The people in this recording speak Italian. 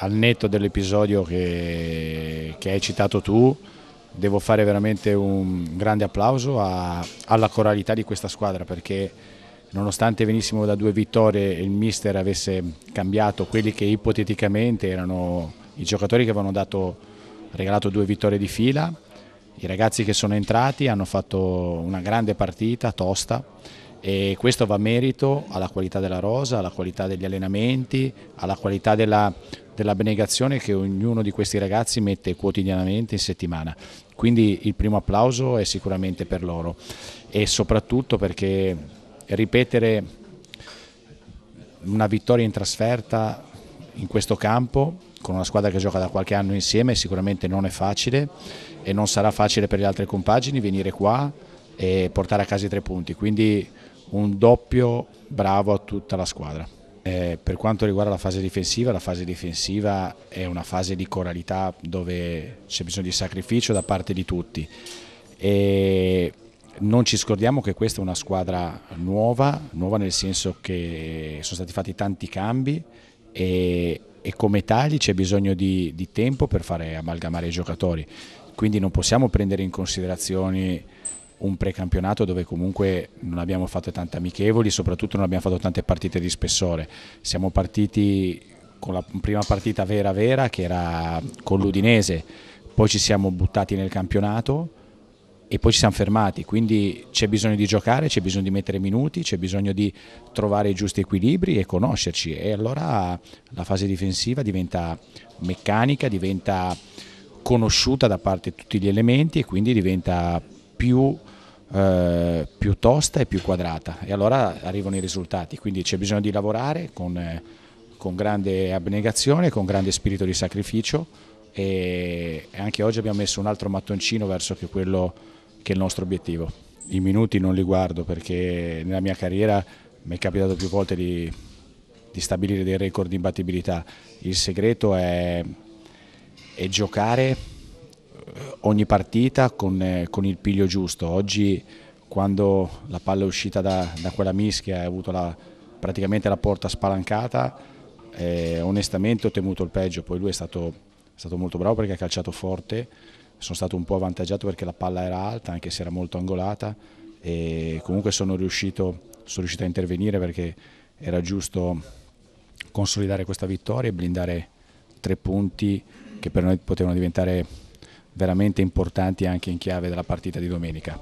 al netto dell'episodio che, che, hai citato tu, devo fare veramente un grande applauso a, alla coralità di questa squadra perché nonostante venissimo da due vittorie e il mister avesse cambiato quelli che ipoteticamente erano i giocatori che avevano dato, regalato due vittorie di fila, i ragazzi che sono entrati hanno fatto una grande partita, tosta e questo va a merito alla qualità della rosa, alla qualità degli allenamenti, alla qualità della, dell'abnegazione che ognuno di questi ragazzi mette quotidianamente in settimana. Quindi il primo applauso è sicuramente per loro e soprattutto perché ripetere una vittoria in trasferta in questo campo con una squadra che gioca da qualche anno insieme sicuramente non è facile e non sarà facile per le altre compagini venire qua e portare a casa i tre punti, quindi un doppio bravo a tutta la squadra. Eh, per quanto riguarda la fase difensiva, la fase difensiva è una fase di coralità dove c'è bisogno di sacrificio da parte di tutti. E non ci scordiamo che questa è una squadra nuova, nuova nel senso che sono stati fatti tanti cambi e, e come tali c'è bisogno di, di tempo per fare amalgamare i giocatori. Quindi non possiamo prendere in considerazione un precampionato dove comunque non abbiamo fatto tante amichevoli, soprattutto non abbiamo fatto tante partite di spessore. Siamo partiti con la prima partita vera vera che era con l'Udinese, poi ci siamo buttati nel campionato e poi ci siamo fermati, quindi c'è bisogno di giocare, c'è bisogno di mettere minuti, c'è bisogno di trovare i giusti equilibri e conoscerci e allora la fase difensiva diventa meccanica, diventa conosciuta da parte di tutti gli elementi e quindi diventa più, eh, più, tosta e più quadrata e allora arrivano i risultati, quindi c'è bisogno di lavorare con, eh, con grande abnegazione, con grande spirito di sacrificio e anche oggi abbiamo messo un altro mattoncino verso che quello che è il nostro obiettivo. I minuti non li guardo perché nella mia carriera mi è capitato più volte di, di stabilire dei record di imbattibilità, il segreto è, è giocare ogni partita con, eh, con, il piglio giusto. Oggi quando la palla è uscita da, da quella mischia e ha avuto la, praticamente la porta spalancata, eh, onestamente ho temuto il peggio, poi lui è stato, è stato, molto bravo perché ha calciato forte, sono stato un po' avvantaggiato perché la palla era alta anche se era molto angolata e comunque sono riuscito, sono riuscito a intervenire perché era giusto consolidare questa vittoria e blindare tre punti che per noi potevano diventare veramente importanti anche in chiave della partita di domenica.